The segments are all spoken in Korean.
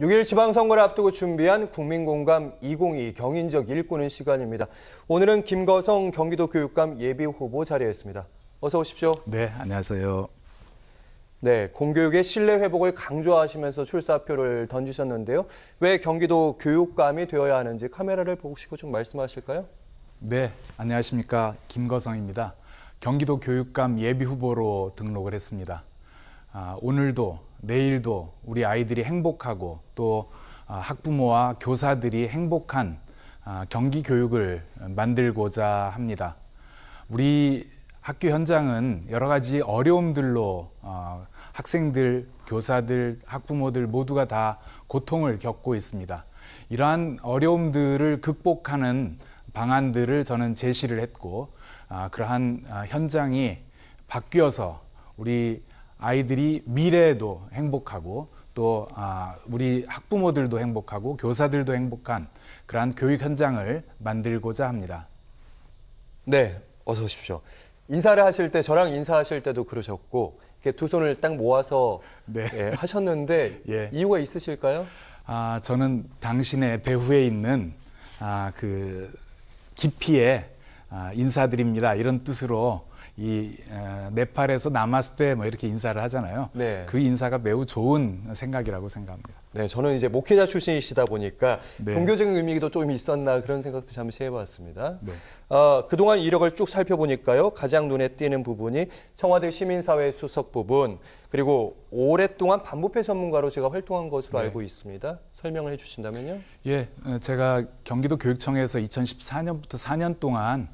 6일 지방선거를 앞두고 준비한 국민공감 2022 경인적 일꾼은 시간입니다. 오늘은 김거성 경기도 교육감 예비후보 자리했습니다. 어서 오십시오. 네, 안녕하세요. 네, 공교육의 신뢰 회복을 강조하시면서 출사표를 던지셨는데요. 왜 경기도 교육감이 되어야 하는지 카메라를 보시고 좀 말씀하실까요? 네, 안녕하십니까. 김거성입니다. 경기도 교육감 예비후보로 등록을 했습니다. 아, 오늘도 내일도 우리 아이들이 행복하고 또 아, 학부모와 교사들이 행복한 아, 경기 교육을 만들고자 합니다. 우리 학교 현장은 여러 가지 어려움들로 어, 학생들, 교사들, 학부모들 모두가 다 고통을 겪고 있습니다. 이러한 어려움들을 극복하는 방안들을 저는 제시를 했고, 아, 그러한 아, 현장이 바뀌어서 우리 아이들이 미래에도 행복하고 또 아, 우리 학부모들도 행복하고 교사들도 행복한 그러한 교육 현장을 만들고자 합니다. 네, 어서 오십시오. 인사를 하실 때 저랑 인사하실 때도 그러셨고 이렇게 두 손을 딱 모아서 네. 예, 하셨는데 예. 이유가 있으실까요? 아, 저는 당신의 배후에 있는 아, 그 깊이의 아, 인사드립니다. 이런 뜻으로 이 네팔에서 나마스테 뭐 이렇게 인사를 하잖아요. 네. 그 인사가 매우 좋은 생각이라고 생각합니다. 네, 저는 이제 목회자 출신이시다 보니까 네. 종교적인 의미도 좀 있었나 그런 생각도 잠시 해봤습니다. 네. 어, 그동안 이력을 쭉 살펴보니까요, 가장 눈에 띄는 부분이 청와대 시민사회 수석 부분 그리고 오랫동안 반부패 전문가로 제가 활동한 것으로 네. 알고 있습니다. 설명을 해주신다면요? 예, 어, 제가 경기도 교육청에서 2014년부터 4년 동안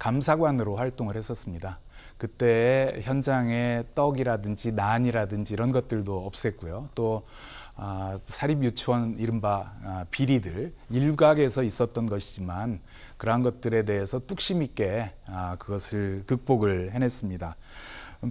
감사관으로 활동을 했었습니다. 그때 현장에 떡이라든지 난이라든지 이런 것들도 없앴고요. 또 아, 사립유치원 이른바 아, 비리들 일각에서 있었던 것이지만 그러한 것들에 대해서 뚝심 있게 아, 그것을 극복을 해냈습니다.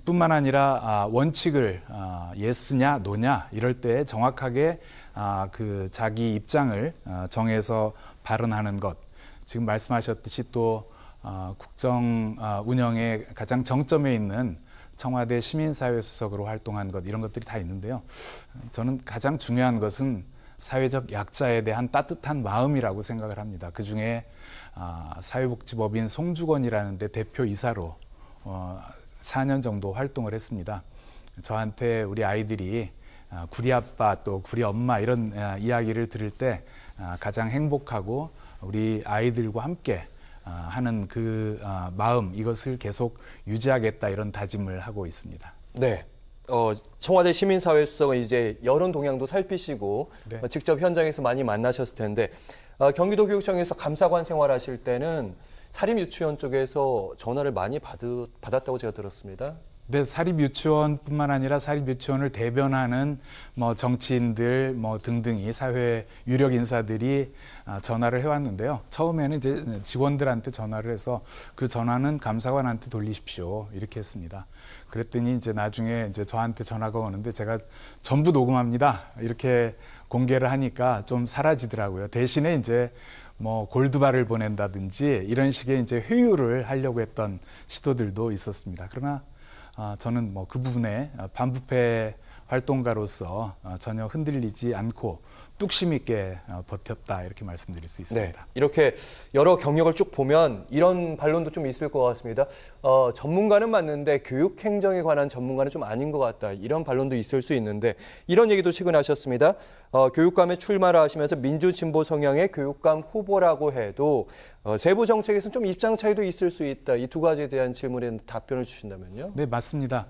뿐만 아니라 아, 원칙을 아, 예스냐 노냐 이럴 때 정확하게 아, 그 자기 입장을 아, 정해서 발언하는 것 지금 말씀하셨듯이 또 아, 국정 아, 운영의 가장 정점에 있는 청와대 시민사회 수석으로 활동한 것 이런 것들이 다 있는데요. 저는 가장 중요한 것은 사회적 약자에 대한 따뜻한 마음이라고 생각을 합니다. 그 중에 아, 사회복지법인 송주건이라는데 대표 이사로 4년 어, 정도 활동을 했습니다. 저한테 우리 아이들이 구리 아빠 또 구리 엄마 이런 이야기를 들을 때 가장 행복하고 우리 아이들과 함께 아, 하는 그 아, 마음 이것을 계속 유지하겠다 이런 다짐을 하고 있습니다. 네. 어, 청와대 시민사회 수석은 이제 여론 동향도 살피시고 네. 어, 직접 현장에서 많이 만나셨을 텐데 어, 경기도 교육청에서 감사관 생활하실 때는 사립 유치원 쪽에서 전화를 많이 받으, 받았다고 제가 들었습니다. 네, 사립유치원뿐만 아니라 사립유치원을 대변하는 뭐 정치인들 뭐 등등이 사회 유력 인사들이 아, 전화를 해왔는데요. 처음에는 이제 직원들한테 전화를 해서 그 전화는 감사관한테 돌리십시오 이렇게 했습니다. 그랬더니 이제 나중에 이제 저한테 전화가 오는데 제가 전부 녹음합니다 이렇게 공개를 하니까 좀 사라지더라고요. 대신에 이제 뭐 골드바를 보낸다든지 이런 식의 이제 회유를 하려고 했던 시도들도 있었습니다. 그러나 아, 저는 뭐 그 부분에 아, 반부패 활동가로서 어, 전혀 흔들리지 않고 뚝심 있게 어, 버텼다 이렇게 말씀드릴 수 네. 있습니다. 네, 이렇게 여러 경력을 쭉 보면 이런 반론도 좀 있을 것 같습니다. 어, 전문가는 맞는데 교육 행정에 관한 전문가는 좀 아닌 것 같다 이런 반론도 있을 수 있는데 이런 얘기도 최근 하셨습니다. 어, 교육감에 출마를 하시면서 민주진보 성향의 교육감 후보라고 해도 어, 세부 정책에서는 좀 입장 차이도 있을 수 있다 이 두 가지에 대한 질문에 답변을 주신다면요. 네 맞습니다.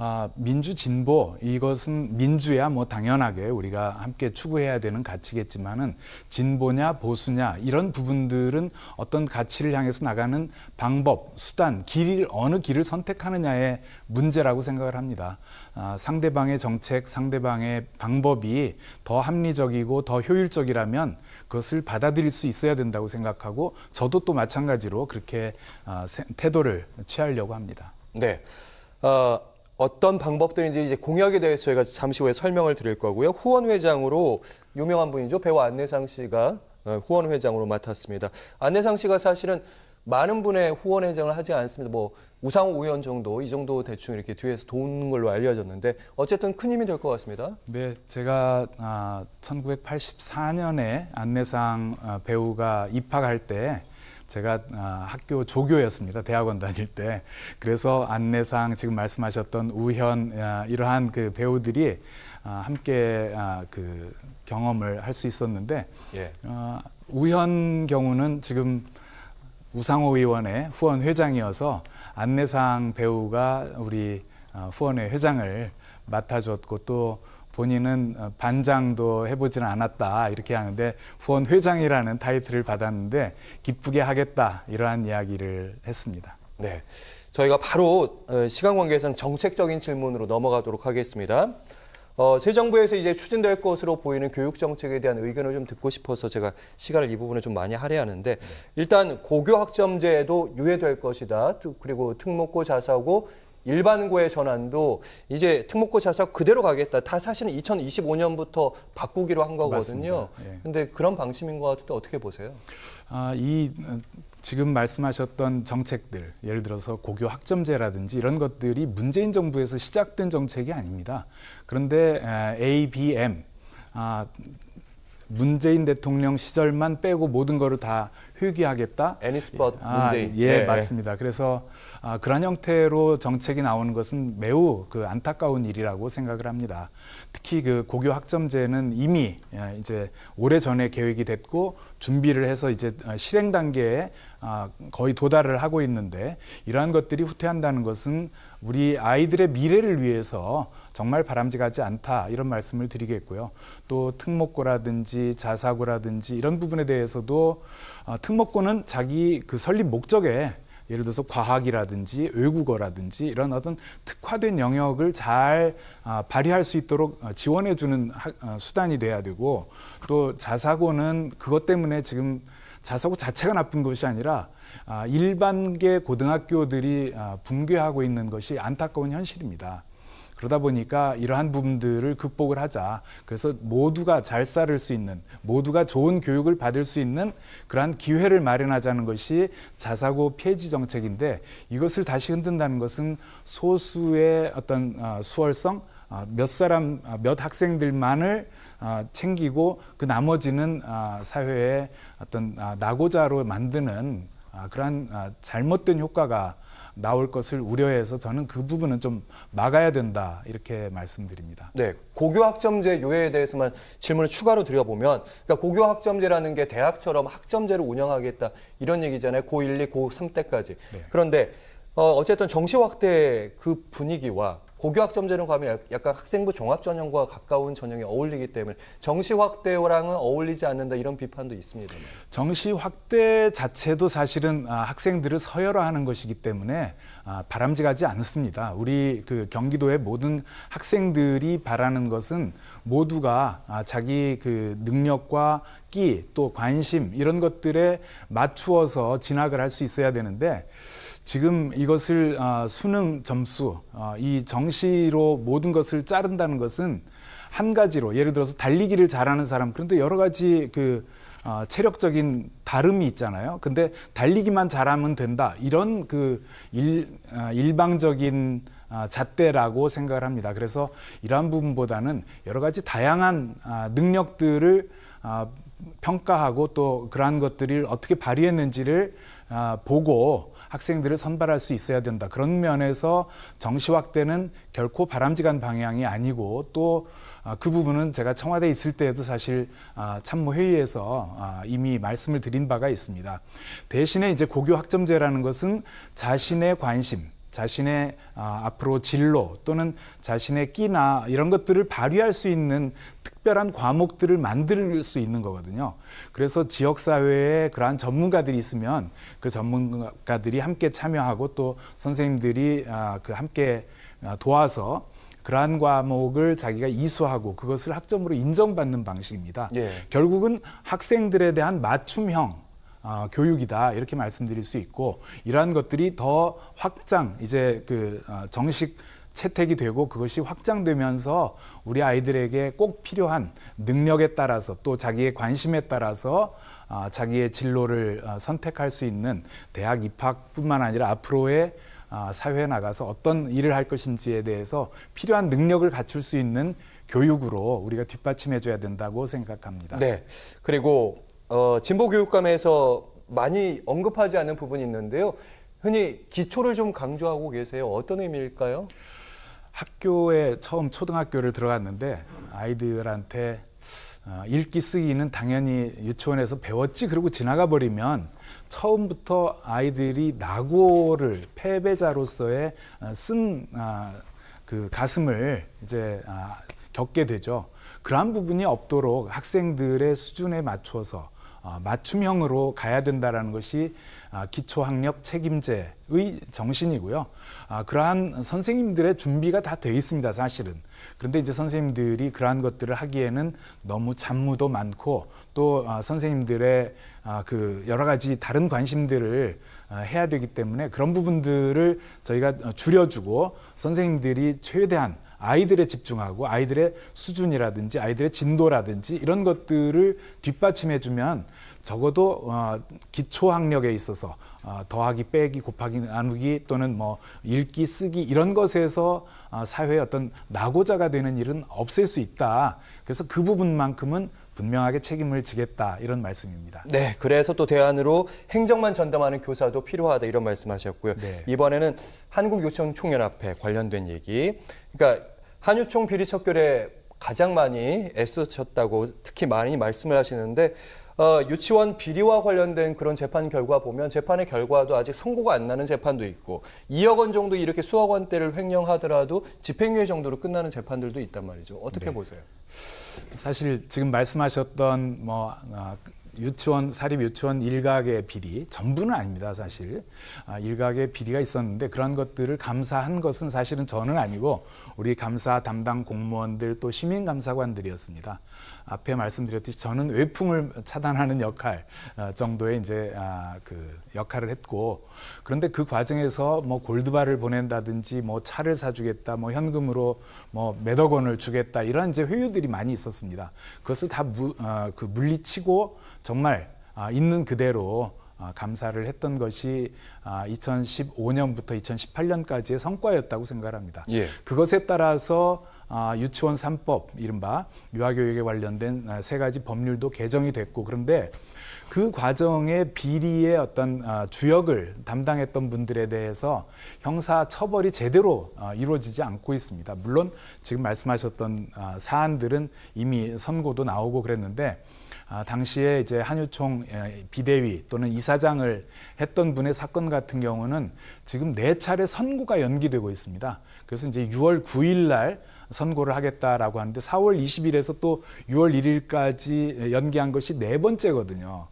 아, 민주 진보 이것은 민주야 뭐 당연하게 우리가 함께 추구해야 되는 가치겠지만은 진보냐 보수냐 이런 부분들은 어떤 가치를 향해서 나가는 방법, 수단, 길 어느 길을 선택하느냐의 문제라고 생각을 합니다. 아, 상대방의 정책, 상대방의 방법이 더 합리적이고 더 효율적이라면 그것을 받아들일 수 있어야 된다고 생각하고 저도 또 마찬가지로 그렇게 아, 세, 태도를 취하려고 합니다. 네. 어, 어떤 방법들인지 이제 공약에 대해서 저희가 잠시 후에 설명을 드릴 거고요. 후원 회장으로 유명한 분이죠. 배우 안내상 씨가 어, 후원 회장으로 맡았습니다. 안내상 씨가 사실은 많은 분의 후원 회장을 하지 않습니다. 뭐 우상호 의원 정도 이 정도 대충 이렇게 뒤에서 도는 걸로 알려졌는데 어쨌든 큰 힘이 될 것 같습니다. 네, 제가 아, 1984년에 안내상 어, 배우가 입학할 때 제가 아, 학교 조교였습니다. 대학원 다닐 때. 그래서 안내상 지금 말씀하셨던 우현 아, 이러한 그 배우들이 아, 함께 그 경험을 할 수 있었는데 예. 우현 경우는 지금 우상호 의원의 후원 회장이어서 안내상 배우가 우리 후원회 회장을 맡아줬고 또 본인은 어, 반장도 해보지는 않았다 이렇게 하는데 후원 회장이라는 타이틀을 받았는데 기쁘게 하겠다 이러한 이야기를 했습니다. 네, 저희가 바로 어, 시간 관계상 정책적인 질문으로 넘어가도록 하겠습니다. 어, 새 정부에서 이제 추진될 것으로 보이는 교육 정책에 대한 의견을 좀 듣고 싶어서 제가 시간을 이 부분에 좀 많이 할애하는데 네. 일단 고교 학점제도 유예될 것이다. 그리고 특목고 자사고 일반고의 전환도 이제 특목고 자사 그대로 가겠다. 다 사실은 2025년부터 바꾸기로 한 거거든요. 그런데 예. 그런 방침인 것 같은데 어떻게 보세요? 아, 이 어, 지금 말씀하셨던 정책들, 예를 들어서 고교 학점제라든지 이런 것들이 문재인 정부에서 시작된 정책이 아닙니다. 그런데 ABM, 아, 문재인 대통령 시절만 빼고 모든 거를 다 회귀하겠다. 애니스폿 예. 아, 문재인. 예, 예, 예, 맞습니다. 그래서 아, 그런 형태로 정책이 나오는 것은 매우 그 안타까운 일이라고 생각을 합니다. 특히 그 고교 학점제는 이미 이제 오래 전에 계획이 됐고 준비를 해서 이제 어, 실행 단계에 아, 거의 도달을 하고 있는데 이러한 것들이 후퇴한다는 것은 우리 아이들의 미래를 위해서 정말 바람직하지 않다 이런 말씀을 드리겠고요. 또 특목고라든지 자사고라든지 이런 부분에 대해서도 아, 특목고는 자기 그 설립 목적에 예를 들어서 과학이라든지 외국어라든지 이런 어떤 특화된 영역을 잘 아, 발휘할 수 있도록 어, 지원해주는 어, 수단이 돼야 되고 또 자사고는 그것 때문에 지금 자사고 자체가 나쁜 것이 아니라 아, 일반계 고등학교들이 아, 붕괴하고 있는 것이 안타까운 현실입니다. 그러다 보니까 이러한 부분들을 극복을 하자. 그래서 모두가 잘 살을 수 있는, 모두가 좋은 교육을 받을 수 있는 그러한 기회를 마련하자는 것이 자사고 폐지 정책인데 이것을 다시 흔든다는 것은 소수의 어떤 어, 수월성, 어, 몇 사람, 어, 몇 학생들만을 챙기고 그 나머지는 사회의 어떤 낙오자로 만드는 그러한 잘못된 효과가 나올 것을 우려해서 저는 그 부분은 좀 막아야 된다 이렇게 말씀드립니다. 네, 고교 학점제 요해에 대해서만 질문을 추가로 드려보면 그러니까 고교 학점제라는 게 대학처럼 학점제를 운영하겠다 이런 얘기잖아요. 고1, 2, 고3 때까지. 네. 그런데 어, 어쨌든 정시 확대 그 분위기와 고교학점제는 가면 약간 학생부 종합전형과 가까운 전형이 어울리기 때문에 정시 확대랑은 어울리지 않는다 이런 비판도 있습니다. 정시 확대 자체도 사실은 아, 학생들을 서열화하는 것이기 때문에 아, 바람직하지 않습니다. 우리 그 경기도의 모든 학생들이 바라는 것은 모두가 아, 자기 그 능력과 끼 또 관심 이런 것들에 맞추어서 진학을 할 수 있어야 되는데 지금 이것을 아, 수능 점수, 아, 이 정시로 모든 것을 자른다는 것은 한 가지로, 예를 들어서 달리기를 잘하는 사람, 그런데 여러 가지 그 아, 체력적인 다름이 있잖아요. 근데 달리기만 잘하면 된다. 이런 그 일, 일방적인 잣대라고 생각을 합니다. 그래서 이러한 부분보다는 여러 가지 다양한 능력들을 평가하고 또 그러한 것들을 어떻게 발휘했는지를 보고 학생들을 선발할 수 있어야 된다. 그런 면에서 정시 확대는 결코 바람직한 방향이 아니고 또그 아, 부분은 제가 청와대에 있을 때에도 사실 아, 참모회의에서 아, 이미 말씀을 드린 바가 있습니다. 대신에 이제 고교 학점제라는 것은 자신의 관심, 자신의 아, 앞으로 진로 또는 자신의 끼나 이런 것들을 발휘할 수 있는 특별한 과목들을 만들 수 있는 거거든요. 그래서 지역사회에 그러한 전문가들이 있으면 그 전문가들이 함께 참여하고 또 선생님들이 아, 그 함께 아, 도와서 그러한 과목을 자기가 이수하고 그것을 학점으로 인정받는 방식입니다. 예. 결국은 학생들에 대한 맞춤형 어, 교육이다 이렇게 말씀드릴 수 있고 이러한 것들이 더 확장 이제 그 어, 정식 채택이 되고 그것이 확장되면서 우리 아이들에게 꼭 필요한 능력에 따라서 또 자기의 관심에 따라서 어, 자기의 진로를 어, 선택할 수 있는 대학 입학뿐만 아니라 앞으로의 어, 사회에 나가서 어떤 일을 할 것인지에 대해서 필요한 능력을 갖출 수 있는 교육으로 우리가 뒷받침해줘야 된다고 생각합니다. 네. 그리고 어, 진보교육감에서 많이 언급하지 않은 부분이 있는데요. 흔히 기초를 좀 강조하고 계세요. 어떤 의미일까요? 학교에 처음 초등학교를 들어갔는데 아이들한테 어, 읽기 쓰기는 당연히 유치원에서 배웠지 그러고 지나가 버리면 처음부터 아이들이 낙오를 패배자로서의 어, 쓴그 아, 가슴을 이제 아, 겪게 되죠. 그러한 부분이 없도록 학생들의 수준에 맞춰서 아, 맞춤형으로 가야 된다라는 것이 아, 기초학력 책임제의 정신이고요. 아, 그러한 선생님들의 준비가 다 돼 있습니다, 사실은. 그런데 이제 선생님들이 그러한 것들을 하기에는 너무 잡무도 많고 또 선생님들의 그 여러 가지 다른 관심들을 해야 되기 때문에 그런 부분들을 저희가 줄여주고 선생님들이 최대한 아이들에 집중하고 아이들의 수준이라든지 아이들의 진도라든지 이런 것들을 뒷받침해주면 적어도 어, 기초 학력에 있어서 어, 더하기 빼기 곱하기 나누기 또는 뭐 읽기 쓰기 이런 것에서 어, 사회의 어떤 낙오자가 되는 일은 없앨 수 있다. 그래서 그 부분만큼은 분명하게 책임을 지겠다 이런 말씀입니다. 네, 그래서 또 대안으로 행정만 전담하는 교사도 필요하다 이런 말씀하셨고요. 네. 이번에는 한국요청 총연합회 관련된 얘기. 그러니까 한유총 비리 척결에 가장 많이 애쓰셨다고 특히 많이 말씀을 하시는데 어, 유치원 비리와 관련된 그런 재판 결과 보면 재판의 결과도 아직 선고가 안 나는 재판도 있고 2억 원 정도 이렇게 수억 원대를 횡령하더라도 집행유예 정도로 끝나는 재판들도 있단 말이죠. 어떻게 네. 보세요? 사실 지금 말씀하셨던 뭐 아, 유치원 사립 유치원 일각의 비리 전부는 아닙니다 사실 아, 일각의 비리가 있었는데 그런 것들을 감사한 것은 사실은 저는 아니고 우리 감사 담당 공무원들 또 시민 감사관들이었습니다. 앞에 말씀드렸듯이 저는 외풍을 차단하는 역할 어, 정도의 이제 아, 그 역할을 했고 그런데 그 과정에서 뭐 골드바를 보낸다든지 뭐 차를 사주겠다 뭐 현금으로 뭐몇억 원을 주겠다 이런 이제 회유들이 많이 있었습니다. 그것을 다그 어, 물리치고 정말 아, 있는 그대로 어, 감사를 했던 것이 2015년부터 아, 2018년까지의 성과였다고 생각합니다. 예. 그것에 따라서 아, 유치원 3법, 이른바 유아교육에 관련된 아, 세 가지 법률도 개정이 됐고 그런데 그 과정에 비리의 어떤 아, 주역을 담당했던 분들에 대해서 형사 처벌이 제대로 이루어지지 않고 있습니다. 물론 지금 말씀하셨던 사안들은 이미 선고도 나오고 그랬는데 당시에 이제 한유총 비대위 또는 이사장을 했던 분의 사건 같은 경우는 지금 네 차례 선고가 연기되고 있습니다. 그래서 이제 6월 9일 날 선고를 하겠다라고 하는데 4월 20일에서 또 6월 1일까지 연기한 것이 네 번째거든요.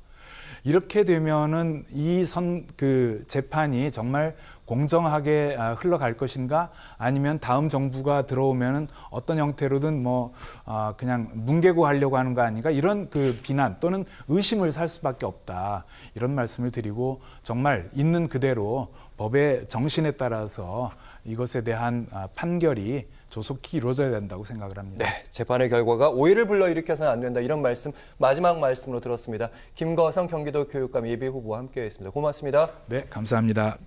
이렇게 되면은 이 선 그 재판이 정말 공정하게 아, 흘러갈 것인가 아니면 다음 정부가 들어오면은 어떤 형태로든 뭐 아, 그냥 뭉개고 하려고 하는 거 아닌가 이런 그 비난 또는 의심을 살 수밖에 없다 이런 말씀을 드리고 정말 있는 그대로 법의 정신에 따라서 이것에 대한 아, 판결이 조속히 이루어져야 된다고 생각을 합니다. 네, 재판의 결과가 오해를 불러일으켜서는 안 된다 이런 말씀 마지막 말씀으로 들었습니다. 김거성 경기도 교육감 예비 후보와 함께했습니다. 고맙습니다. 네, 감사합니다.